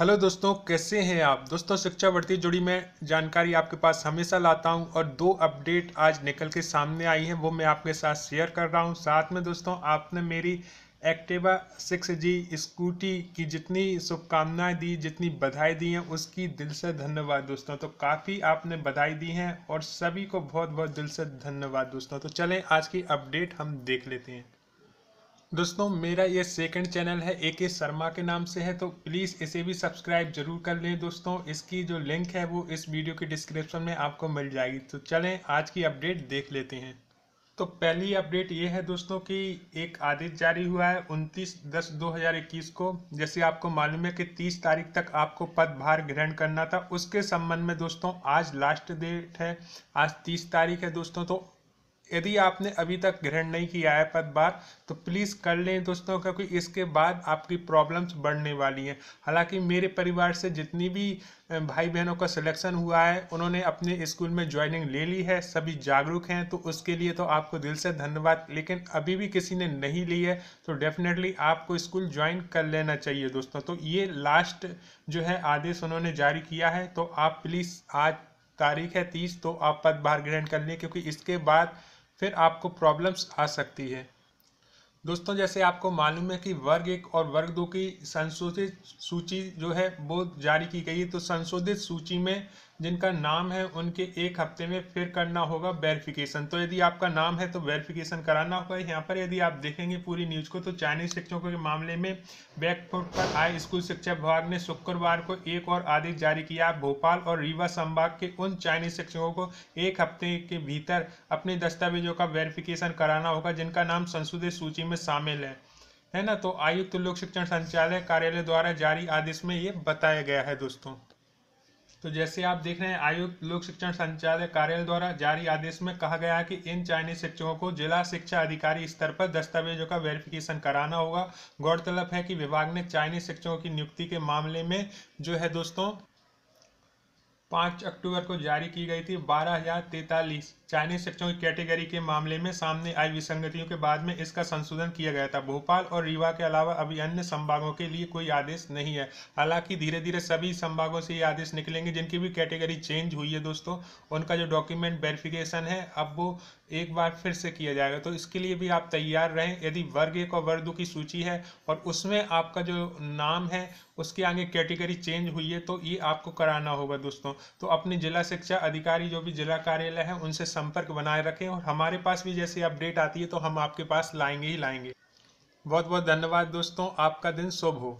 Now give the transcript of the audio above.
hello दोस्तों कैसे हैं आप दोस्तों शिक्षा भर्ती जुड़ी मैं जानकारी आपके पास हमेशा लाता हूं और दो अपडेट आज निकल के सामने आई हैं वो मैं आपके साथ शेयर कर रहा हूं साथ में दोस्तों आपने मेरी एक्टिवा सिक्स जी स्कूटी की जितनी शुभकामनाएं दी जितनी बधाई दी हैं उसकी दिल से धन्यवाद दोस्तों तो काफ़ी आपने बधाई दी हैं और सभी को बहुत बहुत दिल से धन्यवाद दोस्तों तो चलें आज की अपडेट हम देख लेते हैं दोस्तों मेरा ये सेकंड चैनल है ए के शर्मा के नाम से है तो प्लीज़ इसे भी सब्सक्राइब जरूर कर लें दोस्तों इसकी जो लिंक है वो इस वीडियो के डिस्क्रिप्शन में आपको मिल जाएगी तो चलें आज की अपडेट देख लेते हैं तो पहली अपडेट ये है दोस्तों कि एक आदेश जारी हुआ है 29 दस 2021 को जैसे आपको मालूम है कि 30 तारीख तक आपको पदभार ग्रहण करना था उसके संबंध में दोस्तों आज लास्ट डेट है आज 30 तारीख है दोस्तों तो यदि आपने अभी तक ग्रहण नहीं किया है पद बार तो प्लीज़ कर लें दोस्तों क्योंकि इसके बाद आपकी प्रॉब्लम्स बढ़ने वाली हैं हालांकि मेरे परिवार से जितनी भी भाई बहनों का सिलेक्शन हुआ है उन्होंने अपने स्कूल में ज्वाइनिंग ले ली है सभी जागरूक हैं तो उसके लिए तो आपको दिल से धन्यवाद लेकिन अभी भी किसी ने नहीं ली है तो डेफिनेटली आपको स्कूल ज्वाइन कर लेना चाहिए दोस्तों तो ये लास्ट जो है आदेश उन्होंने जारी किया है तो आप प्लीज़ आज तारीख है तीस तो आप पदभार ग्रहण कर लें क्योंकि इसके बाद फिर आपको प्रॉब्लम्स आ सकती है दोस्तों जैसे आपको मालूम है कि वर्ग एक और वर्ग दो की संशोधित सूची जो है वो जारी की गई है तो संशोधित सूची में जिनका नाम है उनके एक हफ्ते में फिर करना होगा वेरिफिकेशन तो यदि आपका नाम है तो वेरिफिकेशन कराना होगा यहाँ पर यदि आप देखेंगे पूरी न्यूज को तो चाइनीज शिक्षकों के मामले में बैकफुट पर आए स्कूल शिक्षा विभाग ने शुक्रवार को एक और आदेश जारी किया भोपाल और रीवा संभाग के उन चाइनीज शिक्षकों को एक हफ्ते के भीतर अपने दस्तावेजों का वेरिफिकेशन कराना होगा जिनका नाम संसदीय सूची में शामिल है है ना तो आयुक्त लोक शिक्षण संचालय कार्यालय द्वारा जारी आदेश में ये बताया गया है दोस्तों तो जैसे आप देख रहे हैं आयुक्त लोक शिक्षण संचालय कार्यालय द्वारा जारी आदेश में कहा गया है कि इन चाइनीज शिक्षकों को जिला शिक्षा अधिकारी स्तर पर दस्तावेजों का वेरिफिकेशन कराना होगा गौरतलब है कि विभाग ने चाइनीज शिक्षकों की नियुक्ति के मामले में जो है दोस्तों पाँच अक्टूबर को जारी की गई थी बारह हजार तैतालीस चाइनीज शिक्षकों की कैटेगरी के मामले में सामने आई विसंगतियों के बाद में इसका संशोधन किया गया था भोपाल और रीवा के अलावा अभी अन्य संभागों के लिए कोई आदेश नहीं है हालांकि धीरे धीरे सभी संभागों से ये आदेश निकलेंगे जिनकी भी कैटेगरी चेंज हुई है दोस्तों उनका जो डॉक्यूमेंट वेरिफिकेशन है अब वो एक बार फिर से किया जाएगा तो इसके लिए भी आप तैयार रहें यदि वर्ग एक और वर्ग दो की सूची है और उसमें आपका जो नाम है उसके आगे कैटेगरी चेंज हुई है तो ये आपको कराना होगा दोस्तों तो अपने जिला शिक्षा अधिकारी जो भी जिला कार्यालय है उनसे संपर्क बनाए रखें और हमारे पास भी जैसी अपडेट आती है तो हम आपके पास लाएंगे ही लाएंगे बहुत बहुत धन्यवाद दोस्तों आपका दिन शुभ हो